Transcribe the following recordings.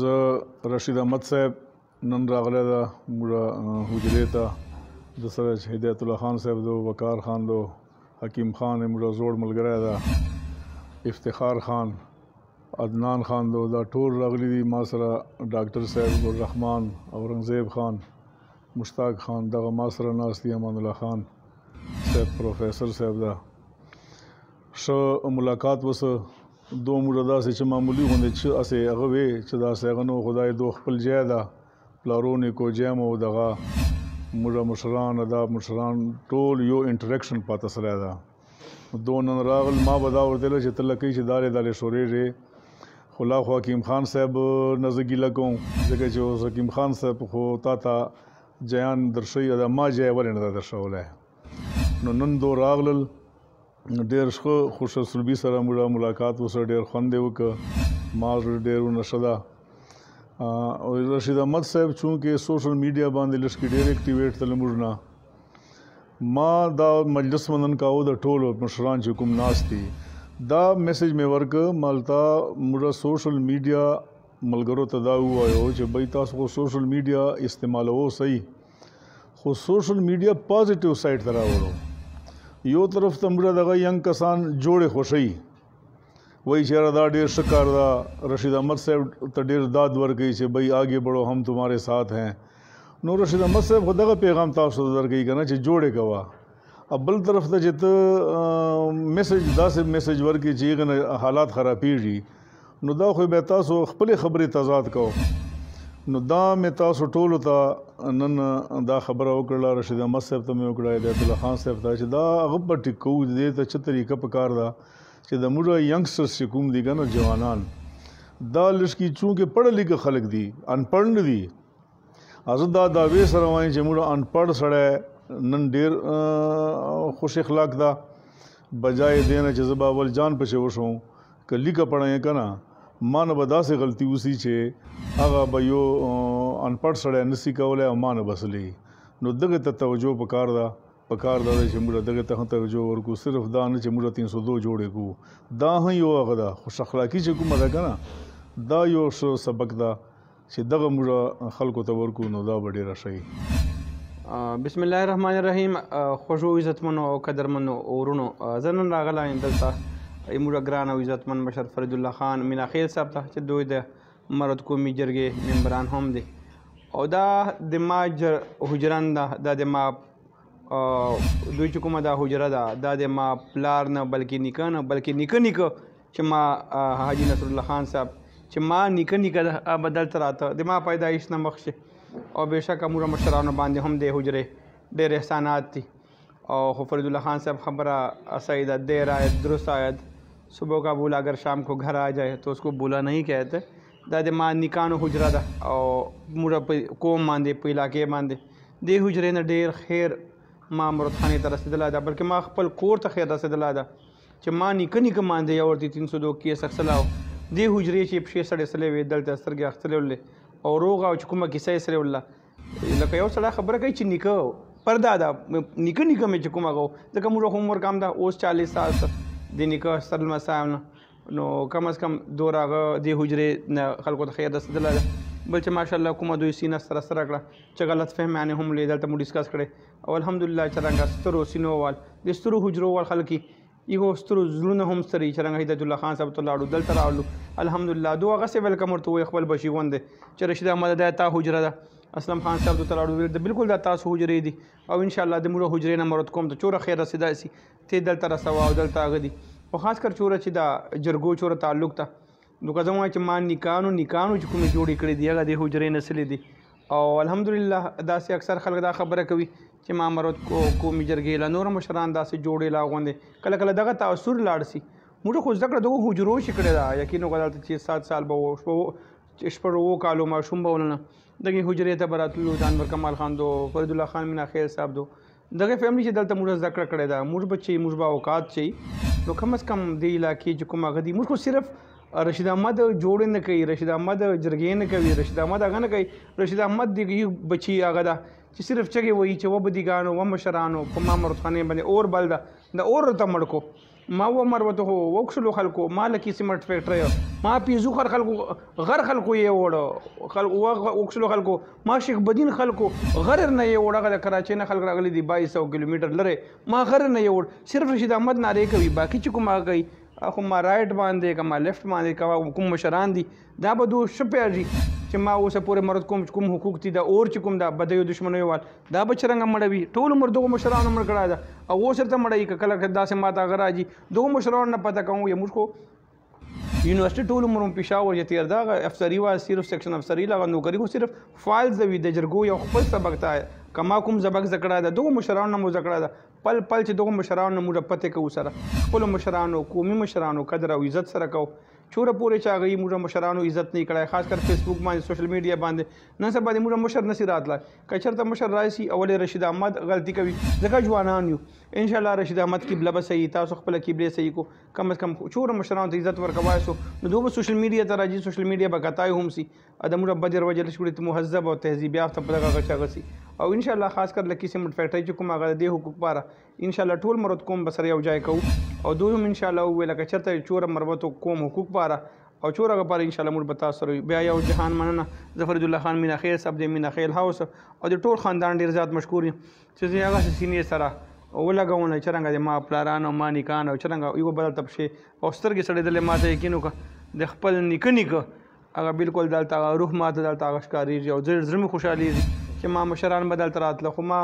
زه رشید احمد صاحب نن راغلی ده موږ حجرې ته د سره هدایت الله خان صاحب دو وقار خان دو حکیم خان موږ زوړ ملګری ده افتخار خان عدنان خان دو دا ټول راغلي دي ما سره ډاکټر صاحب الرحمن اورنګزیب خان مشتاق خان دغه ما سره ناست دي امان الله خان صاحب پروفیسر صاحب دا شو ملاقات وسه دو موټه داسې چې معمولی غونډې چې اسې هغه وي چې دا څنګه خدای دوه خپل ځای دا پلارونه کو جام او دغه موږ مشران ادا مشران ټول یو انټریکشن پاتې سره دا دو نن راغل ما بدا ورته چې تلکې چې دارې دارې شورې ری خلا خو حکیم خان صاحب نزدګي لګوم ځکه چې حکیم خان صاحب خو تا ته جیان درشي دا ما جای ولې نه درشولای نو نن دو راغلل ډیر ښه خوشحالي سره موږ ملاقات وسره ډیر خوند وک ما ډیر نشدا او رشید احمد صاحب چونکه سوشل میډیا باندې لږ ډیر اکټیویټ تل موږ نه ما دا مجلس مندن کاو د ټولو مشران چې کوم ناس دي دا میسج می ورک مالتا موږ سوشل میډیا ملګرو ته دا وایو چې بې تاسو سوشل میډیا استعمالو صحیح خو سوشل میډیا پوزټیو سایډ دراوړو یو طرف ته موږ دغه ینګ کسان جوړې خوشي وای چیرې دا ډیر شکار دا رشید احمد صاحب ته ډیر داد ورکړي چې بھئی آگے بڑھو هم تمہاره ساتھ ہیں نو رشید احمد صاحب دغه پیغام تاسو ته درکې کنه چې جوړې کوا ابل طرف ته چې میسج داسې میسج ورکړي چې حالات خرابېږي نو دا خو به تاسو خپل خبره تضاد کوو نو دا مې تاسو ټولو ته نن دا خبره وکړه رشید احمد صاحب ته مې وکړه هدایت الله خان صاحب ته چې دا هغه په ټکو دې ته چې طریقه په کار ده چې د موږ ینګسترز چې کوم دي ګنو جوانان دا لشکي چونکې پړه لیکه خلک دي ان پړن دي ازو دا دا وې سره وایي چې موږ ان پړ سره نن ډیر خوش اخلاق دا بجای دینه چې زبا ول جان پښه وشو کلی کا پړای کنا مان به داسې غلطي وسی چې هغه به یو انپړ سره نسی کولای او مان بسلې نو دغه ته توجه وکړ دا پکار دا چې موږ دغه ته توجه ورکو صرف دا نه چې موږ 302 جوړې کو دا هم یو غدا خوش اخلاقی چې کومه ده کنه دا یو شو سبق دا چې دغه موږ خلکو ته ورکو نو دا به ډیر شي بسم الله الرحمن الرحیم خوشو عزتمنو او قدرمنو اورونو زنن راغلایم دلته زموږ ګران او عزتمن مشر فرید الله خان میناخیل صاحب ته چې دوی د مرد قومي جرګې ممبران هم دي او دا د ما حجران دا د ما دوی چې کومه دا حجره ده دا د ما پلار نه بلکې نیکه نه بلکې نیکه نیکه چې ما حاجی نصر الله خان صاحب چې ما نیکه نیکه بدل تر راته د ما پیدایش نه مخ شي او بهشکه موږ مشرانو باندې هم د حجره ډېر احسانات دي او فرید الله خان صاحب خبره سید د رایت درست آید सुबह का बूला अगर शाम को घर आ जाए तो उसको बूला नहीं कहते ದಾದೆ ಮಾ ನಿಕಾಣು ಹುಜರದ ಮುರ ಪಿ ಕೋಮ್ ಮಾಂದೆ ಪಿಲಾಕೆ ಮಾಂದೆ ದೇ ಹುಜರೇನ ಡೇರ್ ಖೇರ್ ಮಾ ಮುರಥಾನೆ ತ ರಸಿದಲ ಆದ ಬಲ್ಕಿ ಮಾ ಖಪಲ್ ಕೋರ್ ತ ಖೇರ್ ರಸಿದಲ ಆದ ಚ ಮಾ ನಿಕ ನಿಕ ಮಾಂದೆ ಯಾವರ್ತಿ ತಿನ್ ಸು ದೋಕಿಯ ಸಕ್ಸಲಾವ್ ದೇ ಹುಜರೆ ಚಿ ಪಶೆ ಸಡೆ ಸಲೆ ವೇ ದಲ್ತ ಅಸ್ತರ್ಗೆ ಅಖ್ತಲೆ ಉಲ್ಲೆ ಅವ ರೋಗ ಅವ ಚುಕುಮ ಕಿಸೆ ಸರೆ ಉಲ್ಲ ಲಕ ಯಾವ ಸಡ ಖಬರ ಕೈ ಚಿ ನಿಕ ಪರ್ದಾದ ನಿಕ ನಿಕ ಮೆ ಚುಕುಮ ಗೋ ದಕ ಮುರ ಹೋಮ್ವರ್ಕ್ ಆಮ್ದ ಓಸ್ ಚಾಲಿಸ್ ಸಾಸ್ د نیکه ستر لمسام نو کم از کم دور هغه د حجرې نه خلکو ته خیر رسېدلی ده بل چې ماشاءالله کومه دوی سینه سره سره کړه چې غلط فهم یعنې هم لې دلته مو ډسکس کړی او الحمدلله چې رنګه سترو سینو وال د سترو حجرو وال خلک یو سترو زړونه هم سري چې رنګ هدایت الله خان صاحب ته لاړو دلته راولو الحمدلله دوه غسه ویلکم ورته وي خپل بشي وند چې رشید احمد دا تا حجره ده اسلم خان صاحب ته لاړو د بالکل د تاسو حجرې دي او ان شاء الله د موږ حجرې نه مرد کوم ته چوره خیر رسیدا سي ته دلته رسوا او دلته غدي او خاص کر چوره چې دا جرګو چوره تعلق ته نو که زموږ چې مان نکانو نکانو چې کوم جوړې کړې دی هغه د حجرې نسلې دي او الحمدلله داسې اکثر خلک دا خبره کوي چې ما مرد کو کوم جرګې لا نور مشران داسې جوړې لا غوندې کله کله دغه تاثر لاړ سي موږ خو ځکه دغه حجرو شي کړی دا یقینو غلط چې 7 سال به وو چې شپږو کالو ماشوم بولنه دغه حجرې ته براتلو دانور کمال خان دو فرید الله خان مینا خیر صاحب دو دغه فیملی چې دلته موږ ذکر کړی دا موږ بچي موږ با اوقات چي نو کم از کم دی علاقې چې کومه غدي موږ خو صرف رشید احمد جوړ نه کوي رشید احمد جرګې نه کوي رشید احمد هغه نه کوي رشید احمد دی بچي هغه دا چې صرف چګي وایي چې و بدیګانو و مشرانو کومه مرخانه باندې اور بلدا د اور ته مړکو ما عمر وته هو وکشلو خلکو مال کی سیمنٹ فیکټری ما پیزو خر خلکو غر خلکو یې وړو خلکو وکشلو خلکو ما شیخ بدین خلکو غر نه یې وړه د کراچۍ نه خلک راغلي دي 2200 کیلومتر لره ما غر نه یې وړ صرف رشید احمد ناره کوي باقی چې کوم هغه اخو ما رائټ باندې کما لیفت باندې کما کوم مشران دي دا به دوه شپه چې ما اوسه پورې مرد کوم کوم حقوق دي د اور چې کوم دا بدیو دشمنوي وال دا بچرنګ مړوي ټول مر دغه مشرانو مړ کړه دا او سرته مړی کله داسې ماته غراجي دغه مشرانو نه پته کوم یا موږ کو یونیورسٹی ټول عمر په پېښور کې تیر دا افسری وا صرف سیکشن افسری لا نوکری خو صرف فایل زوی د جرګو یو خپل سبق تا کما کوم زبق زکړه دا دوه مشرانو مو زکړه دا پل پل چې دوه مشرانو مو پته کو سره خپل مشرانو قومي مشرانو قدر او عزت سره کو چوره پورې چې هغه موږ مشرانو عزت نه کړای خاص کر فیسبوک باندې سوشل میډیا باندې نن سبا د موږ مشر نسی راتله کچر ته مشر راشي اول رشید احمد غلطي کوي ځکه ځوانان یو ان شاء الله رشید احمد قبله به صحیح تاسو خپل قبله صحیح کو کم از کم چوره مشرانو ته عزت ورکوای سو نو دوه سوشل میډیا ته راځي سوشل میډیا به غتای هم سي ادمو رب دې ورجل شوړې مهذب او تهذیب یافته په دغه غشا غسي او ان شاء الله خاص کر لکه سیمنټ فیکټري چې کوم هغه د حقوق بار ان شاء الله ټول مرد کوم بسره یو ځای کوو او دوی هم ان شاء الله ویل کې چرته چور مربوط کوم حقوق بار او چورغه پر ان شاء الله موږ به تاسو سره بیا یو جهان مننه ظفر الله خان مینا خیر صاحب د مینا خیر هاوس او د ټول خاندان ډیر زیات مشکور یم چې زه هغه سینې سره ولګونه چې څنګه د ما پلاران او ما نیکان او څنګه یو بدل تبشه او سترګې سړې دلې ماته یقین وکړه د خپل نیک نیک هغه بالکل دلته روح ماته دلته هغه ښکاریږي او زړه زړه خوشحالي چې ما مشران بدل ترات لخوا ما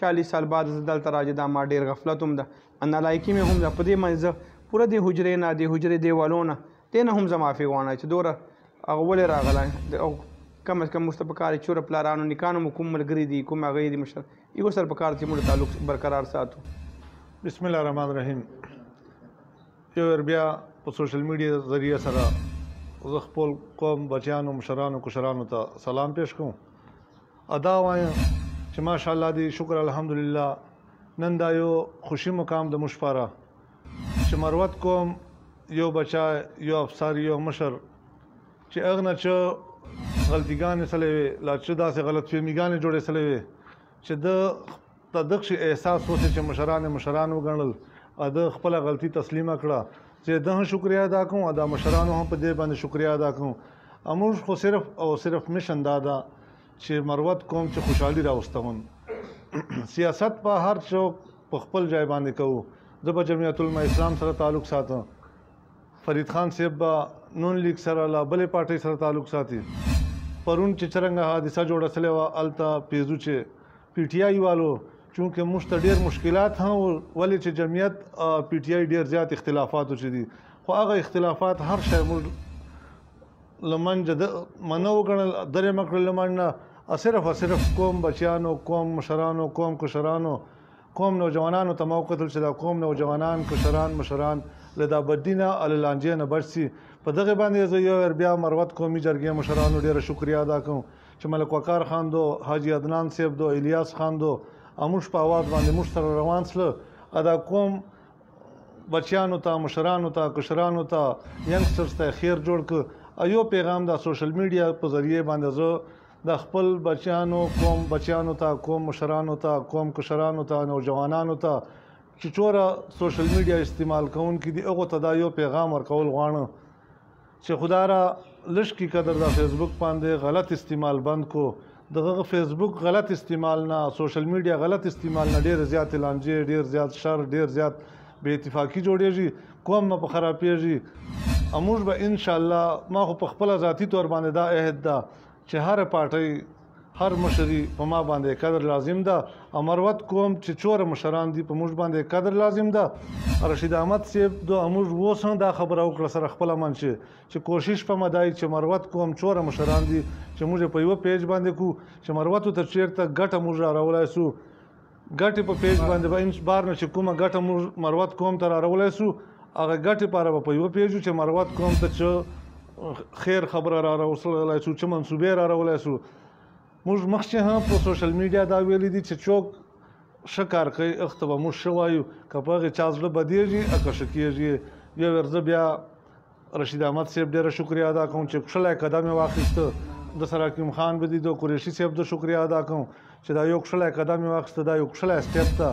40 سال بعد دلته راځي دا ما ډیر غفلت هم ده ان لایکی مې هم ده په دې منځ پوره د حجرې نه د حجرې دیوالونه دې نه هم زما فی وانه چې دوره هغه ولې راغله او کم از کم مستپ کار چور پلارانو نکانو مکمل غری دي کوم غیر مشر یو سر په کار چې موږ تعلق برقرار ساتو بسم الله الرحمن الرحیم یو بیا په سوشل میډیا ذریعہ سره زه خپل قوم بچیانو مشرانو کوشرانو ته سلام پېښ کوم ادا وایم چې ماشاءالله دی شکر الحمدلله نن دا یو خوشی مقام د مشفاره چې مروت کوم یو بچا یو افسر یو مشر چې اغنه چې غلطیګان سره لا چې داسې غلط فهمیګان جوړې سره وي چې د تدقش احساس وته چې مشران مشران وګڼل اده خپل غلطي تسلیمه کړه چې د شکریا ادا کوم ادا مشرانو هم په دې باندې شکریا ادا کوم امور خو صرف او صرف مشن دادا دا چې مروت کوم چې خوشحالي راوستون سیاست په هر چوک په خپل ځای باندې کوو زه به جمعیت العلماء اسلام سره تعلق ساتم فرید خان صاحب به نون لیگ سره لا بلې پارټۍ سره تعلق ساتي پرون چې څنګه حادثه جوړه سلې و التا پیزو چې پی ټی آی والو چونکه موږ ته ډیر مشکلات هم ولې چې جمعیت پی ټی آی ډیر زیات اختلافات وچې دي خو هغه اختلافات هر شی موږ لمن جد منو غنل درې مکړل لمن او صرف او صرف قوم بچیانو قوم مشرانو قوم کشرانو قوم نوجوانانو ته مو قتل چې دا قوم نوجوانان کشران مشران له دا بدینه ال لانجې نه بچ سي په دغه باندې زه یو ور بیا مروت قومي جرګې مشرانو ډیره شکریا ادا کوم چې ملک وقار خان دو حاجی عدنان صاحب دو الیاس خان دو اموش په आवाज باندې مش سره روان سره ادا قوم بچیانو ته مشرانو ته کشرانو ته ینګسترز ته خیر جوړ ک ایو پیغام دا سوشل میډیا په ذریعہ باندې زه د خپل بچیانو کوم بچیانو ته کوم مشرانو ته کوم کشرانو ته نوجوانانو ته چې چوره سوشل میډیا استعمال کوون کې دی هغه ته دا یو پیغام ورکول غواړم چې خدارا لږ کی قدر د فیسبوک باندې غلط استعمال بند کو دغه فیسبوک غلط استعمال نه سوشل میډیا غلط استعمال نه ډیر زیات لانجې ډیر زیات شر ډیر زیات بې اتفاقی جوړیږي قوم په خرابېږي اموږ به ان شاء الله ما خو په خپل ذاتی تور باندې دا عہد ده چې هر پارټي هر مشري په ما باندې قدر لازم ده امروت کوم چې چور مشران دي په موږ باندې قدر لازم ده رشید احمد صاحب دوه موږ وسه دا خبره وکړه سره خپل من چې چې کوشش په مدای چې مروت کوم چور مشران دي چې موږ په یو پیج باندې کو چې مروت ته چیرته ګټه موږ راولای سو ګټه په پیج باندې به انش بار نشه کومه ګټه موږ مروت کوم تر راولای سو هغه ګټه لپاره په یو پیج چې مروت کوم ته چې خیر خبره را راوستلی شو څه منصوبې را راولی شو موږ مخکې هم په سوشل میډیا دا ویلي دي چې څوک ښه کار کوي هغه ته به موږ ښه وایو که په هغې چا زړه بدېږي هغه ښه کېږي یو ورځ بیا رشید احمد صاحب ډېره شکریا ادا کوم چې ښکلی قدم یې واخیسته د سر حکیم خان بدیدو قریشي صاحب د شکریا ادا کوم چې دا یو ښکلی قدم یې واخیسته دا یو ښکلی سټیپ ته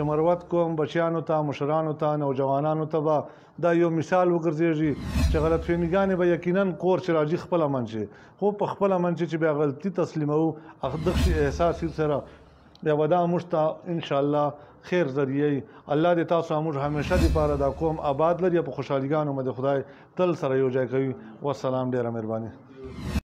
چې مروت کوم بچیانو ته مشرانو ته نوجوانانو ته به دا یو مثال وګرځيږي چې غلط فهمیګانې به یقینا کور چې راځي خپل منځي خو په خپل منځي چې بیا غلطي تسلیمو اخدغ احساس سره بیا ودا مشتا ان شاء الله خیر ذریعہ الله دې تاسو موږ همیشه دې پاره دا قوم آباد لري په خوشحالي ګانو مده خدای تل سره یو ځای کوي والسلام ډیره مهرباني